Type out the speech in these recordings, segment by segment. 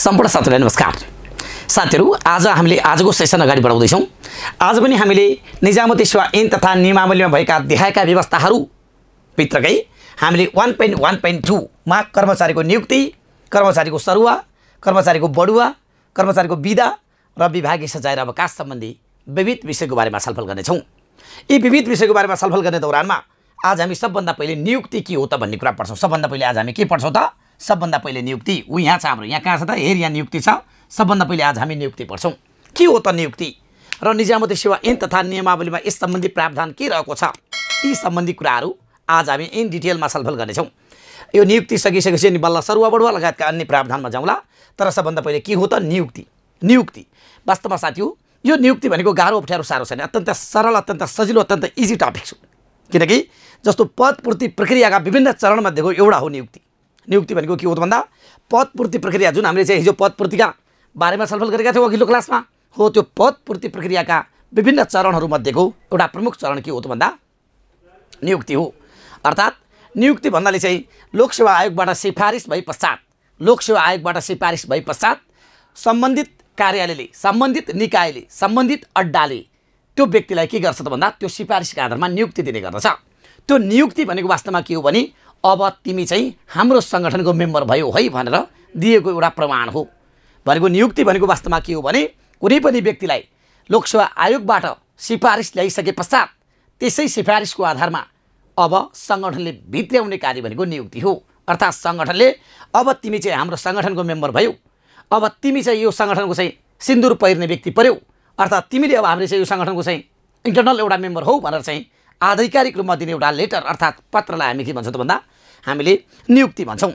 सम्पूर्ण साथीलाई नमस्कार साथीहरू आज हामीले आजको सेसन अगाडि बढाउँदैछौँ आज पनि हामीले निजामती सेवा ऐन तथा नियमावलीमा भएका देखाएका भित्रकै हामीले वान पोइन्ट वान पोइन्ट टूमा कर्मचारीको नियुक्ति कर्मचारीको सरुवा कर्मचारीको बढुवा कर्मचारीको विधा र विभागीय सजाय र अवकाश सम्बन्धी विविध विषयको बारेमा छलफल गर्नेछौँ यी विविध विषयको बारेमा छलफल गर्ने दौरानमा आज हामी सबभन्दा पहिले नियुक्ति के हो त भन्ने कुरा पढ्छौँ सबभन्दा पहिले आज हामी के पढ्छौँ त सबभन्दा पहिले नियुक्ति ऊ यहाँ छ हाम्रो यहाँ कहाँ छ त हेर यहाँ नियुक्ति छ सबभन्दा पहिले आज हामी नियुक्ति पढ्छौँ के हो त नियुक्ति र निजामती सेवा ऐन तथा नियमावलीमा यस सम्बन्धी प्रावधान के रहेको छ ती सम्बन्धी कुराहरू आज हामी इन डिटेलमा छलफल गर्नेछौँ यो नियुक्ति सकिसकेपछि अनि बल्ल सरुवा बढुवा लगायतका अन्य प्रावधानमा जाउँला तर सबभन्दा पहिले के हो त नियुक्ति नियुक्ति वास्तवमा साथी हो यो नियुक्ति भनेको गाह्रो अप्ठ्यारो साह्रो छैन अत्यन्त सरल अत्यन्त सजिलो अत्यन्त इजी टपिक छु किनकि जस्तो पदपूर्ति प्रक्रियाका विभिन्न चरणमध्येको एउटा हो नियुक्ति नियुक्ति भनेको के हो त भन्दा पदपूर्ति प्रक्रिया जुन हामीले चाहिँ हिजो पदपूर्तिका बारेमा छलफल गरेका थियौँ अघिल्लो क्लासमा हो त्यो पदपूर्ति प्रक्रियाका विभिन्न चरणहरूमध्येको एउटा प्रमुख चरण के हो त भन्दा नियुक्ति हो अर्थात् नियुक्ति भन्नाले चाहिँ लोकसेवा आयोगबाट सिफारिस भए पश्चात लोकसेवा आयोगबाट सिफारिस भए पश्चात सम्बन्धित कार्यालयले सम्बन्धित निकायले सम्बन्धित अड्डाले त्यो व्यक्तिलाई के गर्छ त भन्दा त्यो सिफारिसको आधारमा नियुक्ति दिने गर्दछ त्यो नियुक्ति भनेको वास्तवमा के हो भने अब तिमी चाहिँ हाम्रो सङ्गठनको मेम्बर भयो है भनेर दिएको एउटा प्रमाण हो भनेको नियुक्ति भनेको वास्तवमा के हो भने कुनै पनि व्यक्तिलाई लोकसेवा आयोगबाट सिफारिस ल्याइसके पश्चात त्यसै सिफारिसको आधारमा अब सङ्गठनले भित्र्याउने कार्य भनेको नियुक्ति हो अर्थात् सङ्गठनले अब तिमी चाहिँ हाम्रो सङ्गठनको मेम्बर भयौ अब तिमी चाहिँ यो सङ्गठनको चाहिँ सिन्दुर पहिर्ने व्यक्ति पऱ्यौ अर्थात् तिमीले अब हामीले चाहिँ यो सङ्गठनको चाहिँ इन्टर्नल एउटा मेम्बर हौ भनेर चाहिँ आधिकारिक रूपमा दिने एउटा लेटर अर्थात् पत्रलाई हामी के भन्छौँ त भन्दा हामीले नियुक्ति भन्छौँ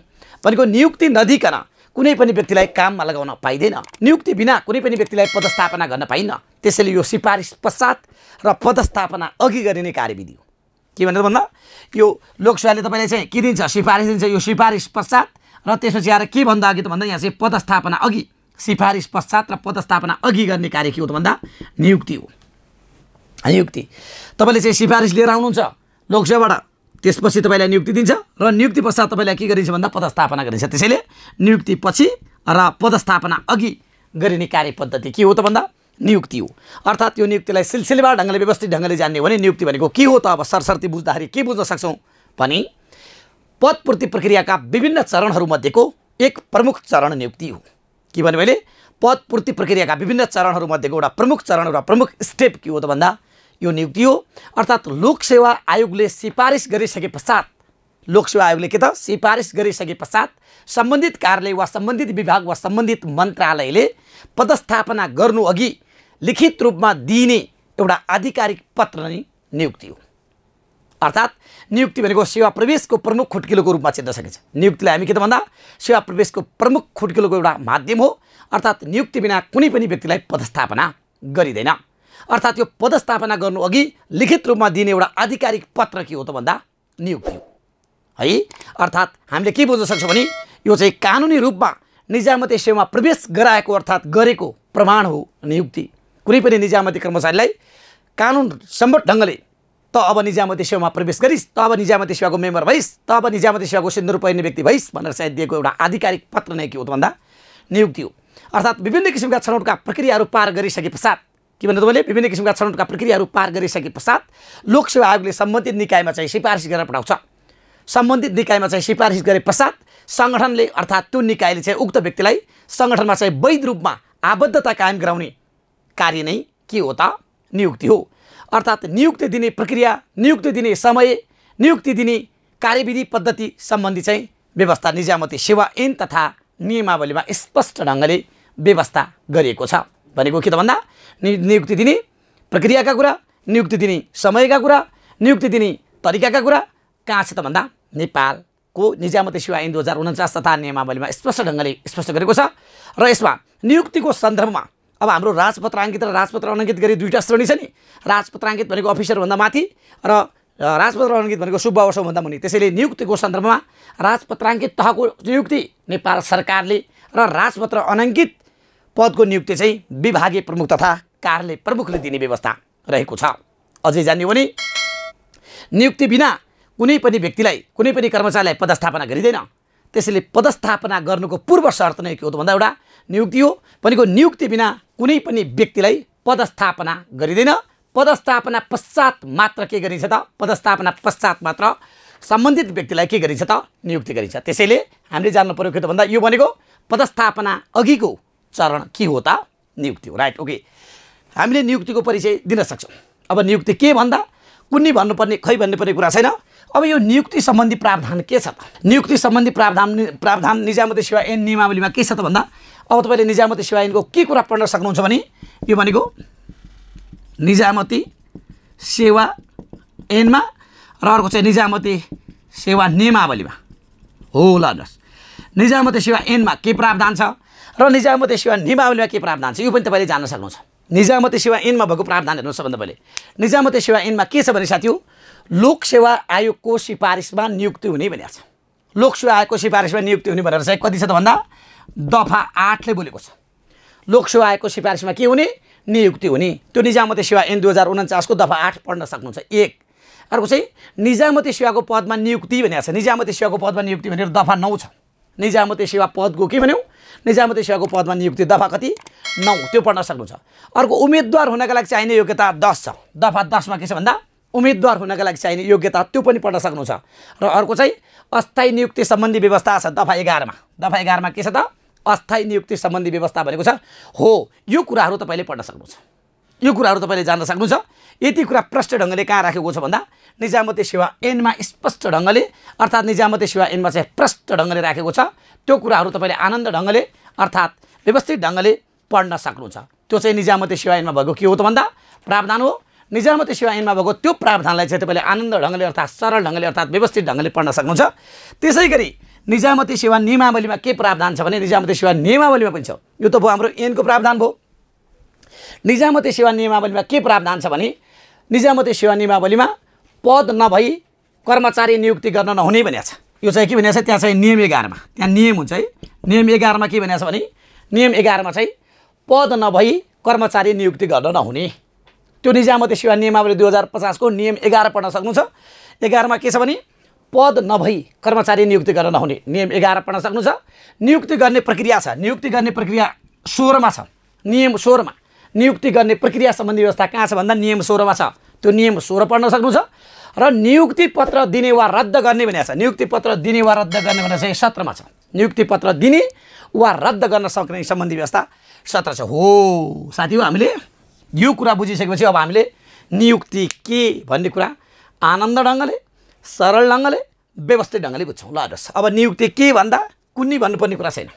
भनेको नियुक्ति नदिकन कुनै पनि व्यक्तिलाई काममा लगाउन पाइँदैन नियुक्ति बिना कुनै पनि व्यक्तिलाई पदस्थापना गर्न पाइन्न त्यसैले यो सिफारिस पश्चात र पदस्थापना अघि गरिने कार्यविधि हो के भनेर भन्दा यो लोकसभाले तपाईँलाई चाहिँ के दिन्छ सिफारिस दिन्छ यो सिफारिस पश्चात र त्यसपछि आएर के भन्दा अघि त भन्दा यहाँ चाहिँ पदस्थापना अघि सिफारिस पश्चात र पदस्थापना अघि गर्ने कार्य के हो त भन्दा नियुक्ति हो नियुक्ति तपाईँले चाहिँ सिफारिस लिएर आउनुहुन्छ लोकसभाबाट त्यसपछि तपाईँलाई नियुक्ति दिन्छ र नियुक्ति पश्चात तपाईँलाई के गरिन्छ भन्दा पदस्थापना गरिन्छ त्यसैले नियुक्ति पछि र पदस्थापना अघि गरिने कार्य पद्धति के हो त भन्दा नियुक्ति हो अर्थात् यो नियुक्तिलाई सिलसिलेवार ढङ्गले व्यवस्थित ढङ्गले जान्ने हो भने नियुक्ति भनेको के हो त अब सरसर्ती बुझ्दाखेरि के बुझ्न सक्छौँ भने पदपूर्ति प्रक्रियाका विभिन्न चरणहरूमध्येको एक प्रमुख चरण नियुक्ति हो के भने मैले पदपूर्ति प्रक्रियाका विभिन्न चरणहरूमध्येको एउटा प्रमुख चरण एउटा प्रमुख स्टेप के हो त भन्दा यो नियुक्ति हो अर्थात् लोकसेवा आयोगले सिफारिस गरिसके पश्चात लोकसेवा आयोगले के त सिफारिस गरिसके पश्चात सम्बन्धित कार्यालय वा सम्बन्धित विभाग वा सम्बन्धित मन्त्रालयले पदस्थापना गर्नु अघि लिखित रूपमा दिइने एउटा आधिकारिक पत्र नै नियुक्ति हो अर्थात् नियुक्ति भनेको सेवा प्रवेशको प्रमुख खुट्किलोको रूपमा चिन्न सकिन्छ नियुक्तिलाई हामी के त भन्दा सेवा प्रवेशको प्रमुख खुट्किलोको एउटा माध्यम हो अर्थात् नियुक्ति बिना कुनै पनि व्यक्तिलाई पदस्थापना गरिँदैन अर्थात् यो पदस्थापना गर्नु अघि लिखित रूपमा दिने एउटा आधिकारिक पत्र के हो त भन्दा नियुक्ति हो है अर्थात् हामीले के बुझ्न सक्छौँ भने यो चाहिँ कानुनी रूपमा निजामती सेवामा प्रवेश गराएको अर्थात् गरेको प्रमाण हो नियुक्ति कुनै पनि निजामती कर्मचारीलाई कानुन सम्मत ढङ्गले त अब निजामती सेवामा प्रवेश गरिस् त अब निजामती सेवाको मेम्बर भइस् त अब निजामती सेवाको सिन्दुर पहिने व्यक्ति भइस् भनेर सायद दिएको एउटा आधिकारिक पत्र नै के हो त भन्दा नियुक्ति हो अर्थात् विभिन्न किसिमका छनौटका प्रक्रियाहरू पार गरिसके पश्चात के भन्नु तपाईँले विभिन्न किसिमका छनौटका प्रक्रियाहरू पार गरिसके पश्चात लोकसेवा आयोगले सम्बन्धित निकायमा चाहिँ सिफारिस गरेर पठाउँछ सम्बन्धित निकायमा चाहिँ सिफारिस गरे पश्चात सङ्गठनले अर्थात् त्यो निकायले चाहिँ उक्त व्यक्तिलाई सङ्गठनमा चाहिँ वैध रूपमा आबद्धता कायम गराउने कार्य नै के हो त नियुक्ति हो अर्थात् नियुक्ति दिने प्रक्रिया नियुक्ति दिने समय नियुक्ति दिने कार्यविधि पद्धति सम्बन्धी चाहिँ व्यवस्था निजामती सेवा ऐन तथा नियमावलीमा स्पष्ट ढङ्गले व्यवस्था गरिएको छ भनेको के त भन्दा नियुक्ति दिने प्रक्रियाका कुरा नियुक्ति दिने समयका कुरा नियुक्ति दिने तरिकाका कुरा कहाँ छ त भन्दा नेपालको निजामती सेवा ऐन दुई हजार उन्चास तथा नियमावलीमा स्पष्ट ढङ्गले स्पष्ट गरेको छ र यसमा नियुक्तिको सन्दर्भमा अब हाम्रो राजपत्राङ्कित र राजपत्र अनङ्कित गरी दुईवटा श्रेणी छ नि राजपत्राङ्कित भनेको अफिसरभन्दा माथि र राजपत्र अनङ्कित भनेको सुब्बा भन्दा मुनि त्यसैले नियुक्तिको सन्दर्भमा राजपत्राङ्कित तहको नियुक्ति नेपाल सरकारले र राजपत्र अनङ्कित पदको नियुक्ति चाहिँ विभागीय प्रमुख तथा कार्यालय प्रमुखले दिने व्यवस्था रहेको छ अझै जान्यो भने नियुक्ति बिना कुनै पनि व्यक्तिलाई कुनै पनि कर्मचारीलाई पदस्थापना गरिँदैन त्यसैले पदस्थापना गर्नुको पूर्व शर्त नै के हो त भन्दा एउटा नियुक्ति हो भनेको नियुक्ति बिना कुनै पनि व्यक्तिलाई पदस्थापना गरिँदैन पदस्थापना पश्चात मात्र के गरिन्छ त पदस्थापना पश्चात मात्र सम्बन्धित व्यक्तिलाई के गरिन्छ त नियुक्ति गरिन्छ त्यसैले हामीले जान्नु पऱ्यो के त भन्दा यो भनेको पदस्थापना अघिको चरण के हो त नियुक्ति हो राइट ओके हामीले नियुक्तिको परिचय दिन सक्छौँ अब नियुक्ति के भन्दा कुनै भन्नुपर्ने खै भन्नुपर्ने कुरा छैन अब यो नियुक्ति सम्बन्धी प्रावधान के छ त नियुक्ति सम्बन्धी प्रावधान प्रावधान निजामती सेवा एन नियमावलीमा के छ त भन्दा अब तपाईँले निजामती सेवा ऐनको के कुरा पढ्न सक्नुहुन्छ भने यो भनेको निजामती सेवा ऐनमा र अर्को चाहिँ निजामती सेवा नियमावलीमा हो ल हेर्नुहोस् निजामती सेवा ऐनमा के प्रावधान छ र निजामती सेवा नियमावलीमा के प्रावधान छ यो पनि तपाईँले जान्न सक्नुहुन्छ निजामती सेवा ऐनमा भएको प्रावधान हेर्नुहोस् सबभन्दा पहिले निजामती सेवा ऐनमा के छ भने साथीहरू सेवा आयोगको सिफारिसमा नियुक्ति हुने भनेको छ लोक सेवा आयोगको सिफारिसमा नियुक्ति हुने भनेर चाहिँ कति छ त भन्दा दफा आठले बोलेको छ लोकसेवा आयोगको सिफारिसमा के हुने नियुक्ति हुने त्यो निजामती सेवा एन दुई हजार उन्चासको दफा आठ पढ्न सक्नुहुन्छ एक अर्को चाहिँ निजामती सेवाको पदमा नियुक्ति भनेको छ निजामती सेवाको पदमा नियुक्ति भनेर दफा नौ छ निजामती सेवा पदको के भन्यो निजामती सेवाको पदमा नियुक्ति दफा कति नौ त्यो पढ्न सक्नुहुन्छ अर्को उम्मेदवार हुनका लागि चाहिने योग्यता दस छ दफा दसमा के छ भन्दा उम्मेदवार हुनका लागि चाहिने योग्यता त्यो पनि पढ्न सक्नुहुन्छ र अर्को चाहिँ अस्थायी नियुक्ति सम्बन्धी व्यवस्था छ दफा एघारमा दफा एघारमा के छ त अस्थायी नियुक्ति सम्बन्धी व्यवस्था भनेको छ हो यो कुराहरू तपाईँले पढ्न सक्नुहुन्छ यो कुराहरू तपाईँले जान्न सक्नुहुन्छ यति कुरा प्रष्ट ढङ्गले कहाँ राखेको छ भन्दा निजामती सेवा ऐनमा स्पष्ट ढङ्गले अर्थात् निजामती सेवा ऐनमा चाहिँ प्रष्ट ढङ्गले राखेको छ त्यो कुराहरू तपाईँले आनन्द ढङ्गले अर्थात् व्यवस्थित ढङ्गले पढ्न सक्नुहुन्छ त्यो चाहिँ निजामती सेवा एनमा भएको के हो त भन्दा प्रावधान हो निजामती सेवा ऐनमा भएको त्यो प्रावधानलाई चाहिँ तपाईँले आनन्द ढङ्गले अर्थात् सरल ढङ्गले अर्थात् व्यवस्थित ढङ्गले पढ्न सक्नुहुन्छ त्यसै गरी निजामती सेवा नियमावलीमा के प्रावधान छ भने निजामती सेवा नियमावलीमा पनि छ यो त भयो हाम्रो ऐनको प्रावधान भयो निजामती सेवा नियमावलीमा के प्रावधान छ भने निजामती सेवा नियमावलीमा पद नभई कर्मचारी नियुक्ति गर्न नहुने भनेको छ यो चाहिँ के भनिएको छ त्यहाँ चाहिँ नियम एघारमा त्यहाँ नियम हुन्छ है नियम एघारमा के भनिएको छ भने नियम एघारमा चाहिँ पद नभई कर्मचारी नियुक्ति गर्न नहुने त्यो निजामती सेवा नियमावली दुई हजार पचासको नियम एघार पढ्न सक्नुहुन्छ एघारमा के छ भने पद नभई कर्मचारी नियुक्ति गर्न नहुने नियम एघार पढ्न सक्नुहुन्छ नियुक्ति गर्ने प्रक्रिया छ नियुक्ति गर्ने प्रक्रिया सोह्रमा छ नियम सोह्रमा नियुक्ति गर्ने प्रक्रिया सम्बन्धी व्यवस्था कहाँ छ भन्दा नियम सोह्रमा छ त्यो नियम सोह्र पढ्न सक्नुहुन्छ र नियुक्ति पत्र दिने वा रद्द गर्ने भनेको छ नियुक्ति पत्र दिने वा रद्द गर्ने भनेर चाहिँ सत्रमा छ नियुक्ति पत्र दिने वा रद्द गर्न सक्ने सम्बन्धी व्यवस्था सत्र छ हो साथी हो हामीले यो कुरा बुझिसकेपछि अब हामीले नियुक्ति के भन्ने कुरा आनन्द ढङ्गले सरल ढङ्गले व्यवस्थित ढङ्गले बुझ्छौँ ल हेर्नुहोस् अब नियुक्ति के भन्दा कुनै भन्नुपर्ने कुरा छैन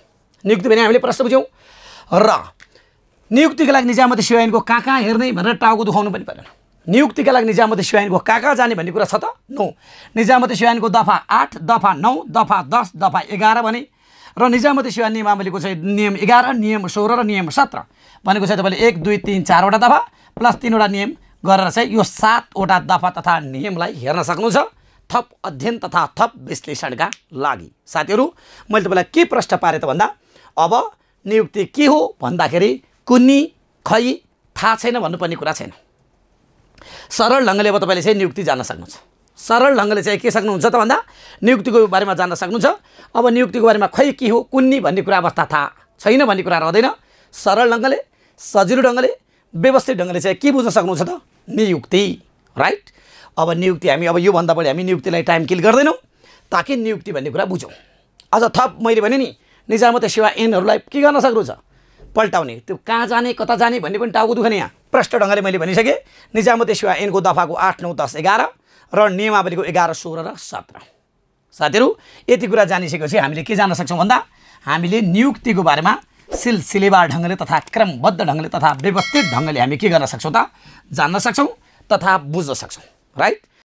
नियुक्ति भने हामीले प्रश्न बुझ्यौँ र नियुक्तिको लागि निजामती सिवायनको कहाँ कहाँ हेर्ने भनेर टाउको दुखाउनु पनि परेन नियुक्तिका लागि निजामती सिवायनको कहाँ कहाँ जाने भन्ने कुरा छ त नौ निजामती सिवायनको दफा आठ दफा नौ दफा दस दफा एघार भने र निजामती सेवा नियम चाहिँ नियम एघार नियम सोह्र र नियम सत्र भनेको चाहिँ तपाईँले एक दुई तिन चारवटा दफा प्लस तिनवटा नियम गरेर चाहिँ यो सातवटा दफा तथा नियमलाई हेर्न सक्नुहुन्छ थप अध्ययन तथा थप विश्लेषणका लागि साथीहरू मैले तपाईँलाई के प्रश्न पारेँ त भन्दा अब नियुक्ति के हो भन्दाखेरि कुन्नी खै थाहा छैन भन्नुपर्ने कुरा छैन सरल ढङ्गले अब तपाईँले चाहिँ नियुक्ति जान्न सक्नुहुन्छ सरल ढङ्गले चाहिँ के सक्नुहुन्छ त भन्दा नियुक्तिको बारेमा जान्न सक्नुहुन्छ अब नियुक्तिको बारेमा खै के हो कुन्नी भन्ने कुरा अवस्था थाहा छैन भन्ने कुरा रहँदैन सरल ढङ्गले सजिलो ढङ्गले व्यवस्थित ढङ्गले चाहिँ के बुझ्न सक्नुहुन्छ त नियुक्ति राइट अब नियुक्ति हामी अब योभन्दा बढी हामी नियुक्तिलाई टाइम किल गर्दैनौँ ताकि नियुक्ति भन्ने कुरा बुझौँ अझ थप मैले भने नि निजामत सेवा एनहरूलाई के गर्न सक्नुहुन्छ पल्टाउने त्यो कहाँ जाने कता जाने भन्ने पनि टाउको दुख्ने यहाँ प्रष्ट ढङ्गले मैले भनिसकेँ निजामती सेवा एनको दफाको आठ नौ दस एघार र नियमावलीको एघार सोह्र र सत्र साथीहरू यति कुरा जानिसकेपछि हामीले के जान्न सक्छौँ भन्दा हामीले नियुक्तिको बारेमा सिलसिलेवार ढङ्गले तथा क्रमबद्ध ढङ्गले तथा व्यवस्थित ढङ्गले हामी के गर्न सक्छौँ त जान्न सक्छौँ तथा बुझ्न सक्छौँ राइट